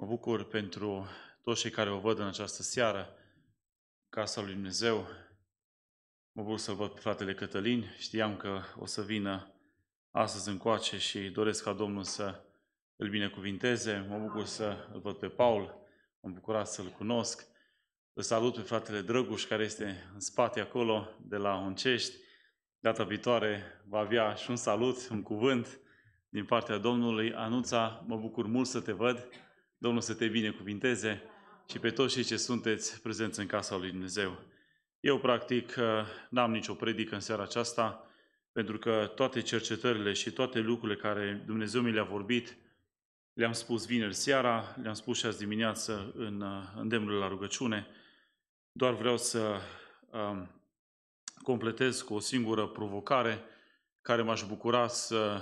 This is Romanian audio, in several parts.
Mă bucur pentru toți cei care o văd în această seară, Casa lui Dumnezeu. Mă bucur să-l văd pe fratele Cătălin. Știam că o să vină astăzi încoace și doresc ca Domnul să îl binecuvinteze. Mă bucur să îl văd pe Paul. Mă bucur bucurat să-l cunosc. Îl salut pe fratele Drăguș, care este în spate acolo, de la Uncești. Data viitoare va avea și un salut, un cuvânt din partea Domnului. Anuța, mă bucur mult să te văd Domnul să te binecuvinteze și pe toți cei ce sunteți prezenți în casa lui Dumnezeu. Eu, practic, uh, n-am nicio predică în seara aceasta, pentru că toate cercetările și toate lucrurile care Dumnezeu mi le-a vorbit, le-am spus vineri seara, le-am spus și azi dimineață în uh, îndemnul la rugăciune. Doar vreau să um, completez cu o singură provocare care m-aș bucura să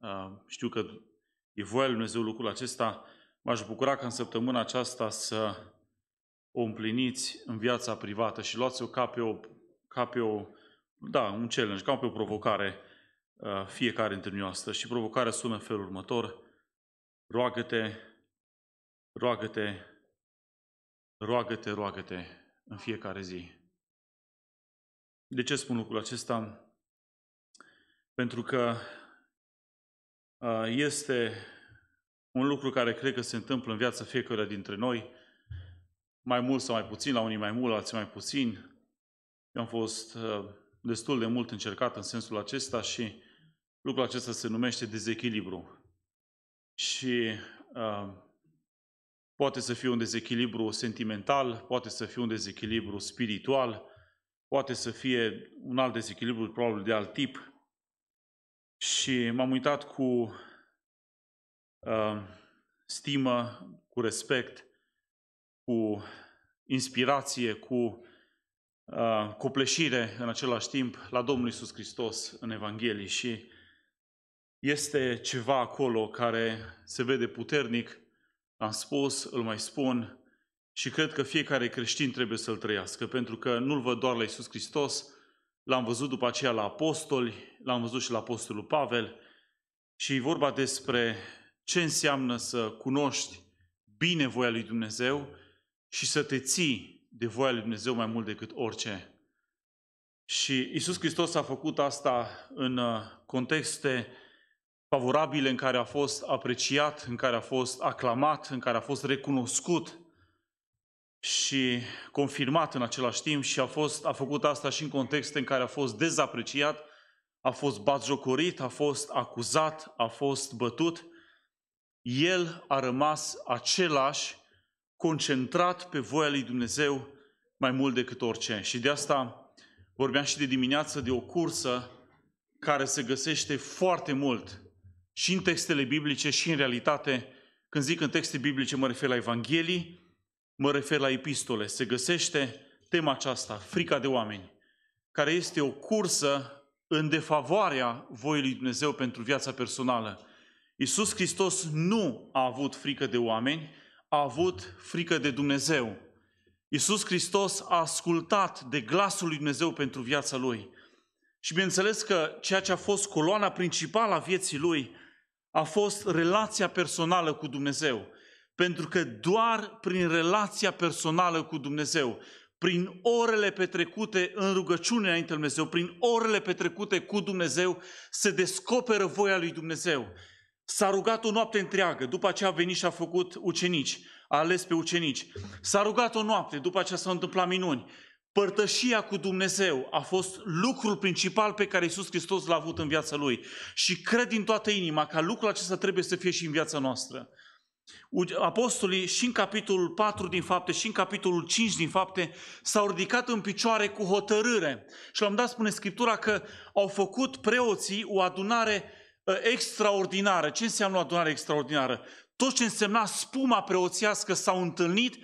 uh, știu că e voia Lui Dumnezeu lucrul acesta, M-aș bucura ca în săptămâna aceasta să o împliniți în viața privată și luați-o ca pe o, ca pe o da, un challenge, ca pe o provocare uh, fiecare dintre noastră. Și provocarea sună în felul următor. Roagă-te, roagă-te, roagă-te, roagă-te în fiecare zi. De ce spun lucrul acesta? Pentru că uh, este un lucru care cred că se întâmplă în viața fiecăruia dintre noi, mai mult sau mai puțin, la unii mai mult, la alții mai puțin. Eu am fost uh, destul de mult încercat în sensul acesta și lucrul acesta se numește dezechilibru. Și uh, poate să fie un dezechilibru sentimental, poate să fie un dezechilibru spiritual, poate să fie un alt dezechilibru, probabil de alt tip. Și m-am uitat cu uh, stimă, cu respect, cu inspirație, cu uh, copleșire în același timp la Domnul Isus Hristos în Evanghelie și este ceva acolo care se vede puternic, am spus, îl mai spun și cred că fiecare creștin trebuie să-l trăiască, pentru că nu-l văd doar la Isus Hristos, l-am văzut după aceea la apostoli, l-am văzut și la apostolul Pavel și vorba despre ce înseamnă să cunoști bine voia lui Dumnezeu și să te ții de voia lui Dumnezeu mai mult decât orice. Și Isus Hristos a făcut asta în uh, contexte favorabile în care a fost apreciat, în care a fost aclamat, în care a fost recunoscut și confirmat în același timp și a, fost, a făcut asta și în contexte în care a fost dezapreciat, a fost batjocorit, a fost acuzat, a fost bătut – el a rămas același, concentrat pe voia lui Dumnezeu mai mult decât orice. Și de asta vorbeam și de dimineață de o cursă care se găsește foarte mult și în textele biblice și în realitate. Când zic în texte biblice, mă refer la Evanghelii, mă refer la epistole. Se găsește tema aceasta, frica de oameni, care este o cursă în defavoarea voii lui Dumnezeu pentru viața personală. Iisus Hristos nu a avut frică de oameni, a avut frică de Dumnezeu. Iisus Hristos a ascultat de glasul lui Dumnezeu pentru viața lui. Și bineînțeles că ceea ce a fost coloana principală a vieții lui a fost relația personală cu Dumnezeu. Pentru că doar prin relația personală cu Dumnezeu, prin orele petrecute în rugăciune înainte Dumnezeu, prin orele petrecute cu Dumnezeu, se descoperă voia lui Dumnezeu. S-a rugat o noapte întreagă, după ce a venit și a făcut ucenici, a ales pe ucenici. S-a rugat o noapte, după ce s-au întâmplat minuni. Părtășia cu Dumnezeu a fost lucrul principal pe care Iisus Hristos l-a avut în viața Lui. Și cred din toată inima că lucrul acesta trebuie să fie și în viața noastră. Apostolii și în capitolul 4 din fapte și în capitolul 5 din fapte s-au ridicat în picioare cu hotărâre. Și l-am dat spune Scriptura că au făcut preoții o adunare Uh, extraordinară. Ce înseamnă o adunare extraordinară? Tot ce însemna spuma preoțească s-au întâlnit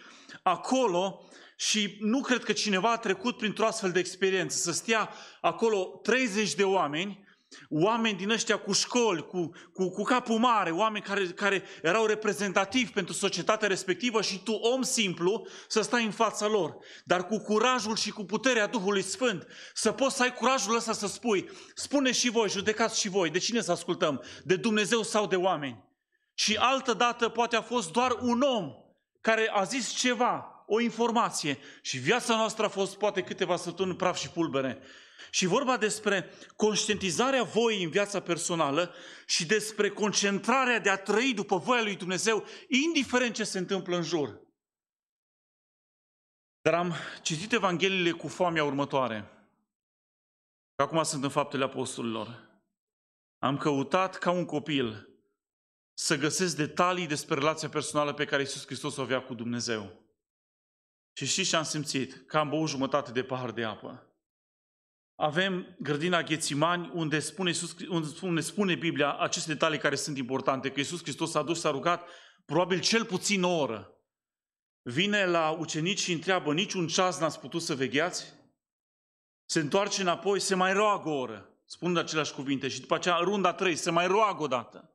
acolo și nu cred că cineva a trecut printr-o astfel de experiență, să stea acolo 30 de oameni oameni din ăștia cu școli, cu, cu, cu capul mare, oameni care, care erau reprezentativi pentru societatea respectivă și tu, om simplu, să stai în fața lor, dar cu curajul și cu puterea Duhului Sfânt, să poți să ai curajul ăsta să spui, spune și voi, judecați și voi, de cine să ascultăm, de Dumnezeu sau de oameni? Și altă dată poate a fost doar un om care a zis ceva, o informație și viața noastră a fost poate câteva săptămâni praf și pulbere. Și vorba despre conștientizarea voii în viața personală și despre concentrarea de a trăi după voia lui Dumnezeu, indiferent ce se întâmplă în jur. Dar am citit Evangheliile cu foamea următoare, că acum sunt în faptele apostolilor. Am căutat ca un copil să găsesc detalii despre relația personală pe care Iisus Hristos o avea cu Dumnezeu. Și știți ce am simțit? Că am băut jumătate de pahar de apă avem grădina Ghețimani, unde spune, Iisus, unde spune Biblia aceste detalii care sunt importante, că Iisus Hristos s-a dus, s-a rugat, probabil cel puțin o oră. Vine la ucenici și întreabă, nici un ceas n-ați putut să vegheați? Se întoarce înapoi, se mai roagă o oră, spunând aceleași cuvinte. Și după aceea, runda 3, se mai roagă o dată.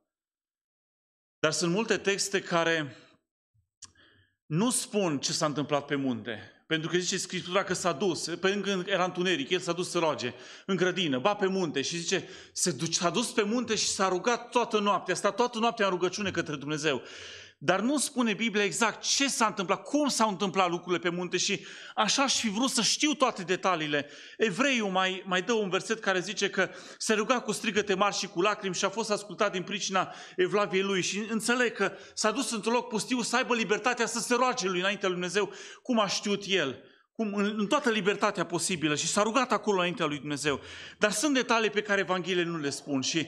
Dar sunt multe texte care nu spun ce s-a întâmplat pe munte, pentru că zice Scriptura că s-a dus, pentru că era întuneric, el s-a dus să roage în grădină, ba pe munte și zice, s-a dus pe munte și s-a rugat toată noaptea, a stat toată noaptea în rugăciune către Dumnezeu. Dar nu spune Biblia exact ce s-a întâmplat, cum s-au întâmplat lucrurile pe munte și așa aș fi vrut să știu toate detaliile. Evreiul mai, mai dă un verset care zice că se ruga cu strigăte mari și cu lacrimi și a fost ascultat din pricina evlaviei lui și înțeleg că s-a dus într-un loc pustiu să aibă libertatea să se roage lui înaintea lui Dumnezeu, cum a știut el cum, în, în toată libertatea posibilă și s-a rugat acolo înaintea lui Dumnezeu. Dar sunt detalii pe care Evangheliile nu le spun și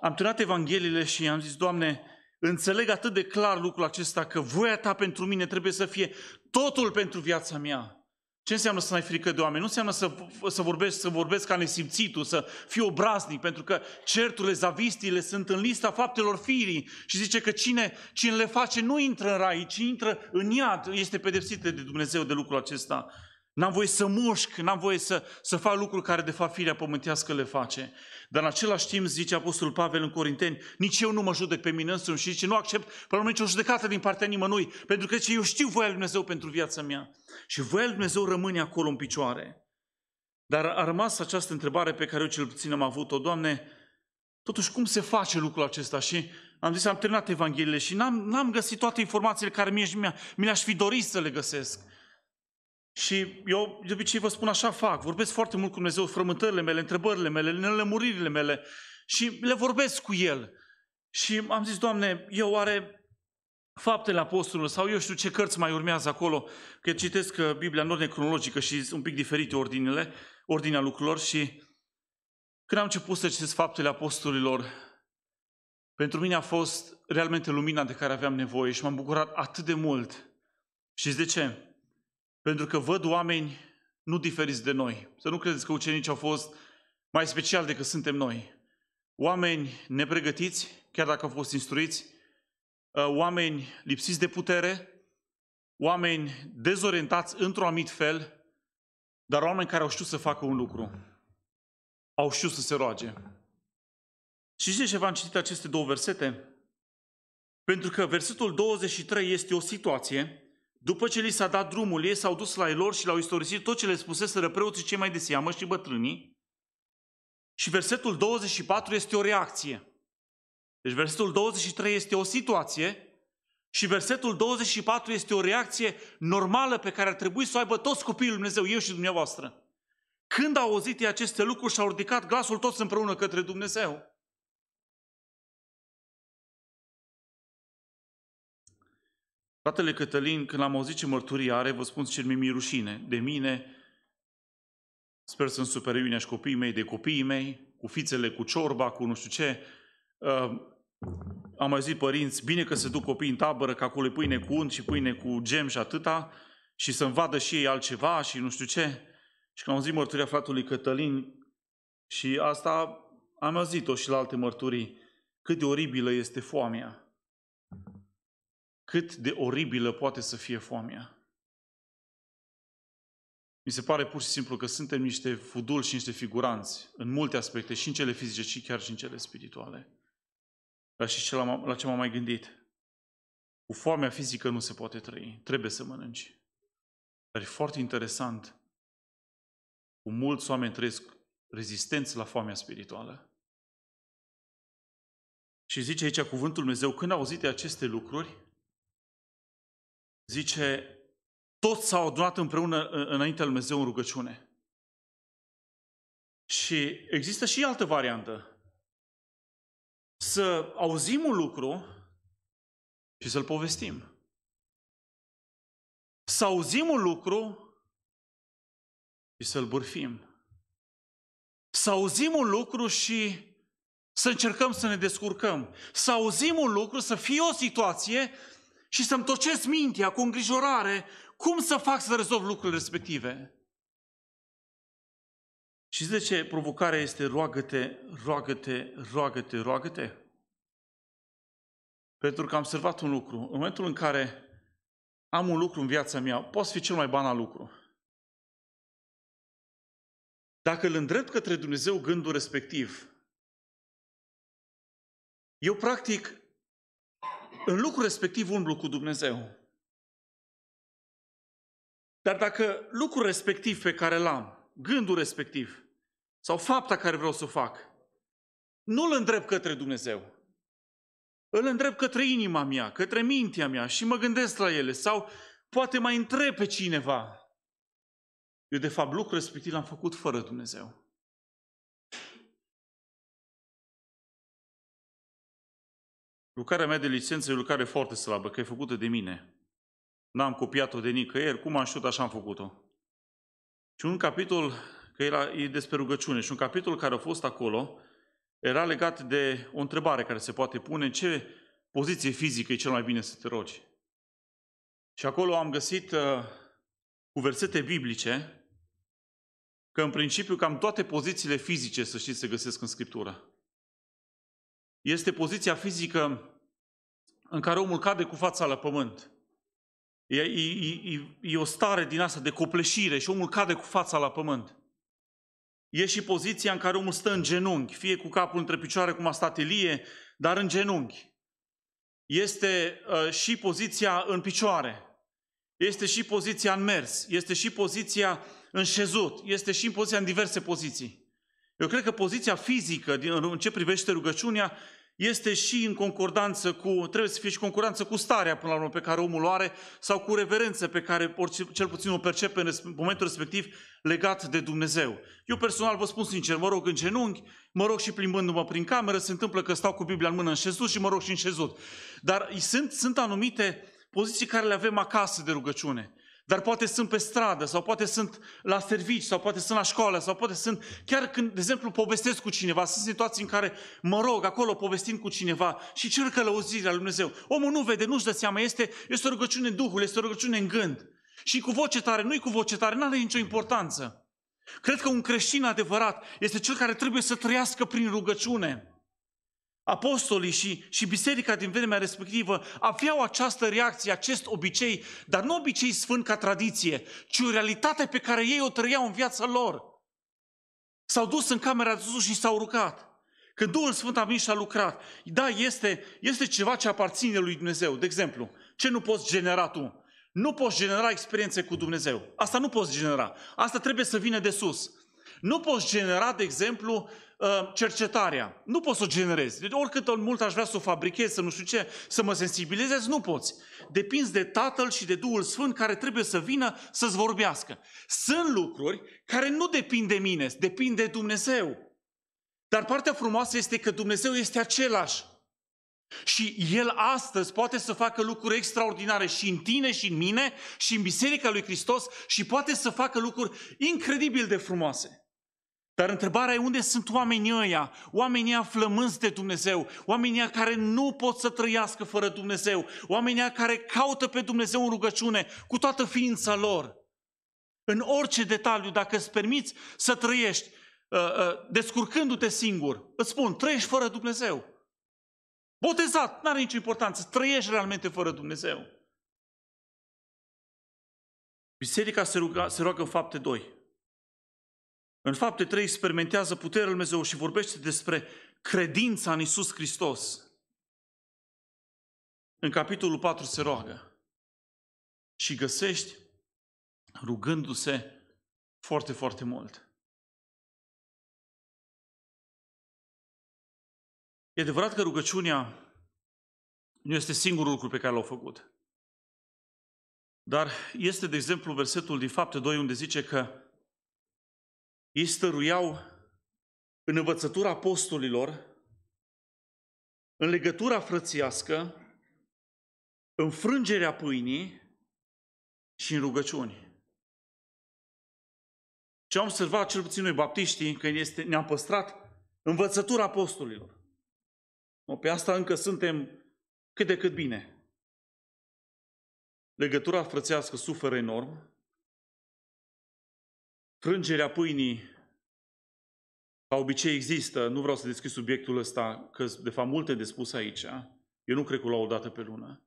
am turnat Evangheliile și am zis, Doamne, înțeleg atât de clar lucrul acesta că voia ta pentru mine trebuie să fie totul pentru viața mea. Ce înseamnă să n-ai frică de oameni? Nu înseamnă să, să, vorbești, să vorbesc ca nesimțitul, să fii obraznic, pentru că certurile, zavistile sunt în lista faptelor firii și zice că cine, cine le face nu intră în rai, ci intră în iad, este pedepsit de Dumnezeu de lucrul acesta. N-am voie să mușc, n-am voie să, să fac lucruri care de fapt firea pământească le face. Dar în același timp, zice Apostolul Pavel în Corinteni, nici eu nu mă judec pe mine însumi și zice, nu accept pe nicio judecată din partea nimănui, pentru că zice, eu știu voia lui Dumnezeu pentru viața mea. Și voia lui Dumnezeu rămâne acolo în picioare. Dar a rămas această întrebare pe care eu cel puțin am avut-o, Doamne, totuși cum se face lucrul acesta? Și am zis, am terminat Evangheliile și n-am, n-am găsit toate informațiile care mie, mi le-aș fi dorit să le găsesc. Și eu de obicei vă spun așa fac, vorbesc foarte mult cu Dumnezeu, frământările mele, întrebările mele, nelămuririle mele și le vorbesc cu El. Și am zis, Doamne, eu oare faptele apostolului sau eu știu ce cărți mai urmează acolo, că citesc că uh, Biblia în ordine cronologică și un pic diferite ordinele, ordinea lucrurilor și când am început să citesc faptele apostolilor, pentru mine a fost realmente lumina de care aveam nevoie și m-am bucurat atât de mult. Și de ce? Pentru că văd oameni nu diferiți de noi. Să nu credeți că ucenicii au fost mai special decât suntem noi. Oameni nepregătiți, chiar dacă au fost instruiți, uh, oameni lipsiți de putere, oameni dezorientați într-un anumit fel, dar oameni care au știut să facă un lucru. Au știut să se roage. Și știți ce v-am citit aceste două versete? Pentru că versetul 23 este o situație după ce li s-a dat drumul, ei s-au dus la ei lor și l-au istorisit tot ce le spuseseră preoții cei mai de seamă și bătrânii. Și versetul 24 este o reacție. Deci versetul 23 este o situație și versetul 24 este o reacție normală pe care ar trebui să o aibă toți copiii lui Dumnezeu, eu și dumneavoastră. Când au auzit ei aceste lucruri și-au ridicat glasul toți împreună către Dumnezeu. Fratele Cătălin, când l-am auzit ce mărturie are, vă spun ce mi-e rușine de mine, sper să-mi supere iunea și copiii mei, de copiii mei, cu fițele, cu ciorba, cu nu știu ce. Uh, am mai zis părinți, bine că se duc copiii în tabără, că acolo e pâine cu unt și pâine cu gem și atâta, și să-mi vadă și ei altceva și nu știu ce. Și când am auzit mărturia fratului Cătălin și asta am auzit-o și la alte mărturii, cât de oribilă este foamea cât de oribilă poate să fie foamea. Mi se pare pur și simplu că suntem niște fudul și niște figuranți în multe aspecte, și în cele fizice, și chiar și în cele spirituale. Dar și ce la, la ce m-am mai gândit. Cu foamea fizică nu se poate trăi, trebuie să mănânci. Dar e foarte interesant, cum mulți oameni trăiesc rezistenți la foamea spirituală. Și zice aici cuvântul Dumnezeu, când auzite aceste lucruri, zice, toți s-au adunat împreună înaintea lui Dumnezeu în rugăciune. Și există și altă variantă. Să auzim un lucru și să-l povestim. Să auzim un lucru și să-l bârfim. Să auzim un lucru și să încercăm să ne descurcăm. Să auzim un lucru, să fie o situație și să-mi tocesc mintea cu îngrijorare cum să fac să rezolv lucrurile respective. Și de ce provocarea este roagă-te, roagă-te, roagă-te, roagă-te? Pentru că am observat un lucru. În momentul în care am un lucru în viața mea, poate fi cel mai banal lucru. Dacă îl îndrept către Dumnezeu gândul respectiv, eu practic în lucrul respectiv umblu cu Dumnezeu. Dar dacă lucrul respectiv pe care l-am, gândul respectiv, sau fapta care vreau să o fac, nu îl îndrept către Dumnezeu, îl îndrept către inima mea, către mintea mea și mă gândesc la ele sau poate mai întreb pe cineva. Eu, de fapt, lucrul respectiv l-am făcut fără Dumnezeu. Lucrarea mea de licență e o lucrare foarte slabă, că e făcută de mine. N-am copiat-o de nicăieri, cum am știut, așa am făcut-o. Și un capitol, că era, e despre rugăciune, și un capitol care a fost acolo era legat de o întrebare care se poate pune, ce poziție fizică e cel mai bine să te rogi? Și acolo am găsit uh, cu versete biblice că în principiu cam toate pozițiile fizice, să știți, se găsesc în Scriptură este poziția fizică în care omul cade cu fața la pământ. E, e, e, e o stare din asta de copleșire și omul cade cu fața la pământ. E și poziția în care omul stă în genunchi, fie cu capul între picioare, cum a stat Elie, dar în genunchi. Este uh, și poziția în picioare, este și poziția în mers, este și poziția în șezut, este și în poziția în diverse poziții. Eu cred că poziția fizică în ce privește rugăciunea este și în concordanță cu, trebuie să fie și concordanță cu starea până la urmă pe care omul o are sau cu reverență pe care orice, cel puțin o percepe în momentul respectiv legat de Dumnezeu. Eu personal vă spun sincer, mă rog în genunchi, mă rog și plimbându-mă prin cameră, se întâmplă că stau cu Biblia în mână în șezut și mă rog și în șezut. Dar sunt, sunt anumite poziții care le avem acasă de rugăciune. Dar poate sunt pe stradă, sau poate sunt la servici, sau poate sunt la școală, sau poate sunt... Chiar când, de exemplu, povestesc cu cineva, sunt situații în care mă rog acolo, povestim cu cineva și cer călăuzirea lui Dumnezeu. Omul nu vede, nu-și dă seama, este, este o rugăciune în Duhul, este o rugăciune în gând. Și cu voce tare, nu-i cu voce tare, nu are nicio importanță. Cred că un creștin adevărat este cel care trebuie să trăiască prin rugăciune apostolii și, și biserica din vremea respectivă aveau această reacție, acest obicei, dar nu obicei sfânt ca tradiție, ci o realitate pe care ei o trăiau în viața lor. S-au dus în camera de sus și s-au rugat. Când Duhul Sfânt a venit și a lucrat, da, este, este ceva ce aparține lui Dumnezeu. De exemplu, ce nu poți genera tu? Nu poți genera experiențe cu Dumnezeu. Asta nu poți genera. Asta trebuie să vină de sus. Nu poți genera, de exemplu, Uh, cercetarea. Nu poți să o generezi. Deci oricât mult aș vrea să o fabrichez, să nu știu ce, să mă sensibilizez, nu poți. Depinzi de Tatăl și de Duhul Sfânt care trebuie să vină să-ți vorbească. Sunt lucruri care nu depind de mine, depind de Dumnezeu. Dar partea frumoasă este că Dumnezeu este același. Și El astăzi poate să facă lucruri extraordinare și în tine și în mine și în Biserica lui Hristos și poate să facă lucruri incredibil de frumoase. Dar întrebarea e unde sunt oamenii ăia? Oamenii ăia flămânzi de Dumnezeu, oamenii ăia care nu pot să trăiască fără Dumnezeu, oamenii ăia care caută pe Dumnezeu în rugăciune cu toată ființa lor. În orice detaliu, dacă îți permiți să trăiești uh, uh, descurcându-te singur, îți spun, trăiești fără Dumnezeu. Botezat, n-are nicio importanță, trăiești realmente fără Dumnezeu. Biserica se, ruga, se roagă în fapte 2. În fapte 3 experimentează puterea Lui Dumnezeu și vorbește despre credința în Isus Hristos. În capitolul 4 se roagă și găsești rugându-se foarte, foarte mult. E adevărat că rugăciunea nu este singurul lucru pe care l-au făcut. Dar este, de exemplu, versetul din fapte 2, unde zice că ei stăruiau în învățătura apostolilor, în legătura frățiască, în frângerea pâinii și în rugăciuni. Ce am observat, cel puțin noi baptiștii, că este, ne-am păstrat învățătura apostolilor. pe asta încă suntem cât de cât bine. Legătura frățească suferă enorm, Frângerea pâinii ca obicei există, nu vreau să deschid subiectul ăsta, că de fapt multe de spus aici. Eu nu cred că o lau o dată pe lună.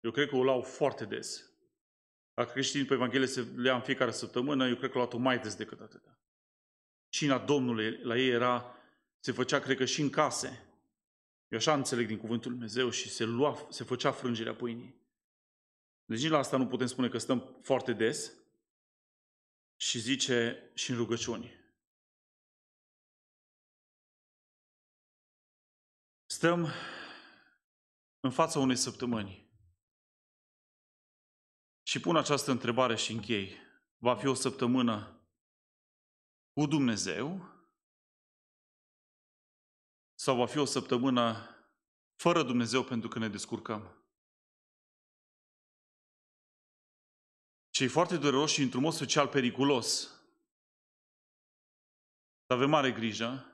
Eu cred că o lau foarte des. Dacă creștini pe Evanghelie se lea în fiecare săptămână, eu cred că o luat mai des decât atât. Cina Domnului la ei era, se făcea, cred că, și în case. Eu așa înțeleg din cuvântul Lui Dumnezeu și se, lua, se făcea frângerea pâinii. Deci nici la asta nu putem spune că stăm foarte des, și zice și în rugăciuni. Stăm în fața unei săptămâni și pun această întrebare și închei. Va fi o săptămână cu Dumnezeu sau va fi o săptămână fără Dumnezeu pentru că ne descurcăm? Și e foarte dureros și într-un mod social periculos. Să avem mare grijă,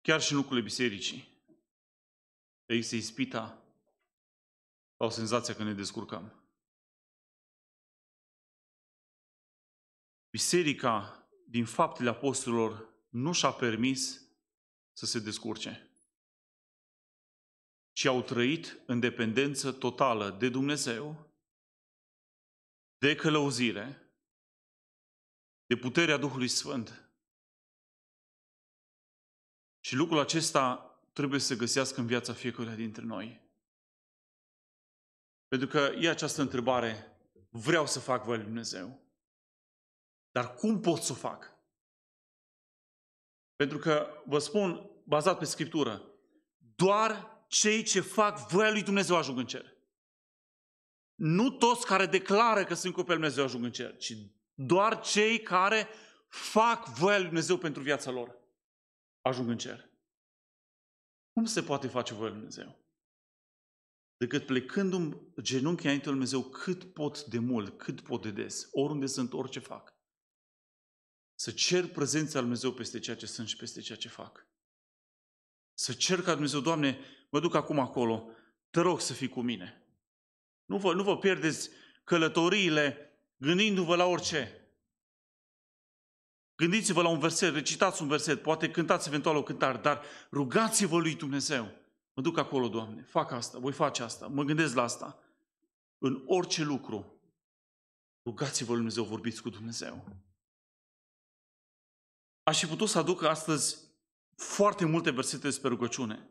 chiar și în lucrurile bisericii. Există ispita sau senzația că ne descurcăm. Biserica din faptele apostolilor nu și-a permis să se descurce, Și au trăit în dependență totală de Dumnezeu de călăuzire, de puterea Duhului Sfânt. Și lucrul acesta trebuie să găsească în viața fiecăruia dintre noi. Pentru că e această întrebare, vreau să fac voia Lui Dumnezeu, dar cum pot să o fac? Pentru că, vă spun, bazat pe Scriptură, doar cei ce fac voia Lui Dumnezeu ajung în cer nu toți care declară că sunt copii al Dumnezeu ajung în cer, ci doar cei care fac voia lui Dumnezeu pentru viața lor ajung în cer. Cum se poate face voia lui Dumnezeu? Decât plecând un genunchi înainte lui Dumnezeu cât pot de mult, cât pot de des, oriunde sunt, orice fac. Să cer prezența lui Dumnezeu peste ceea ce sunt și peste ceea ce fac. Să cer ca Dumnezeu, Doamne, mă duc acum acolo, te rog să fii cu mine. Nu vă, nu vă pierdeți călătoriile gândindu-vă la orice. Gândiți-vă la un verset, recitați un verset, poate cântați eventual o cântare, dar rugați-vă lui Dumnezeu. Mă duc acolo, Doamne, fac asta, voi face asta, mă gândesc la asta. În orice lucru, rugați-vă lui Dumnezeu, vorbiți cu Dumnezeu. Aș fi putut să aduc astăzi foarte multe versete despre rugăciune.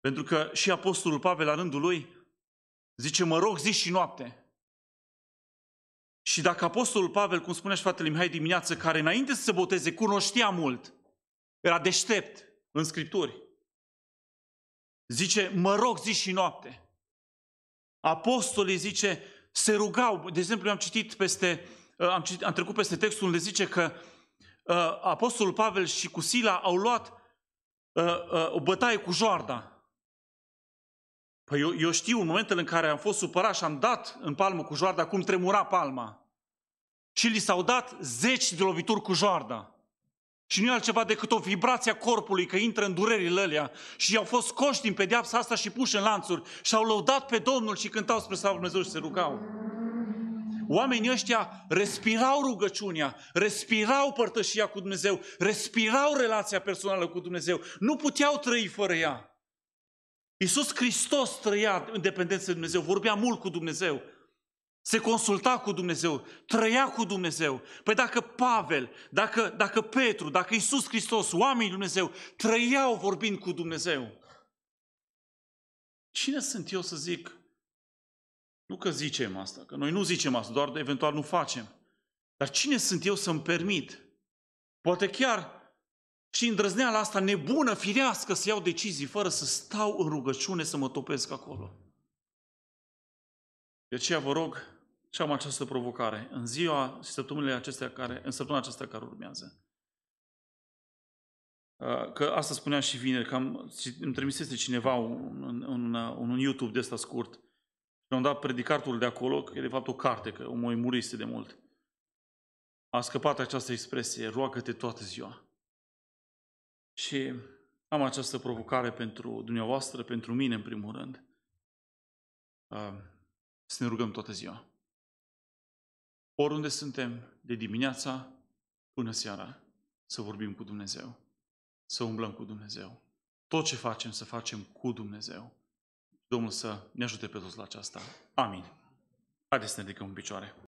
Pentru că și Apostolul Pavel, la rândul lui, Zice, mă rog zi și noapte. Și dacă Apostolul Pavel, cum spunea și fratele Mihai dimineață, care înainte să se boteze cunoștea mult, era deștept în Scripturi, zice, mă rog zi și noapte. Apostolii, zice, se rugau. De exemplu, eu am citit peste, uh, am, citit, am trecut peste textul unde zice că uh, Apostolul Pavel și cu Sila au luat uh, uh, o bătaie cu joarda. Păi eu, eu știu în momentele în care am fost supărat și am dat în palmă cu joarda, cum tremura palma. Și li s-au dat zeci de lovituri cu joarda. Și nu e altceva decât o vibrație a corpului că intră în durerile alea și au fost scoși din pedeapsa asta și puși în lanțuri și au lăudat pe Domnul și cântau spre slavă Dumnezeu și se rugau. Oamenii ăștia respirau rugăciunea, respirau părtășia cu Dumnezeu, respirau relația personală cu Dumnezeu, nu puteau trăi fără ea. Iisus Hristos trăia în dependență de Dumnezeu, vorbea mult cu Dumnezeu, se consulta cu Dumnezeu, trăia cu Dumnezeu. Păi dacă Pavel, dacă, dacă Petru, dacă Iisus Hristos, oamenii Dumnezeu, trăiau vorbind cu Dumnezeu, cine sunt eu să zic? Nu că zicem asta, că noi nu zicem asta, doar eventual nu facem. Dar cine sunt eu să-mi permit? Poate chiar și îndrăzneala asta nebună, firească, să iau decizii fără să stau în rugăciune să mă topesc acolo. De aceea vă rog, și am această provocare în ziua și săptămânile acestea care, în săptămâna aceasta care urmează. Că asta spunea și vineri, că am, îmi trimisese cineva un, un, un, un YouTube de ăsta scurt și am dat predicatul de acolo, că e de fapt o carte, că omul murise de mult. A scăpat această expresie, roagă-te toată ziua. Și am această provocare pentru dumneavoastră, pentru mine în primul rând. Ah, să ne rugăm toată ziua. Oriunde suntem, de dimineața până seara, să vorbim cu Dumnezeu, să umblăm cu Dumnezeu. Tot ce facem, să facem cu Dumnezeu. Domnul să ne ajute pe toți la aceasta. Amin. Haideți să ne ridicăm în picioare.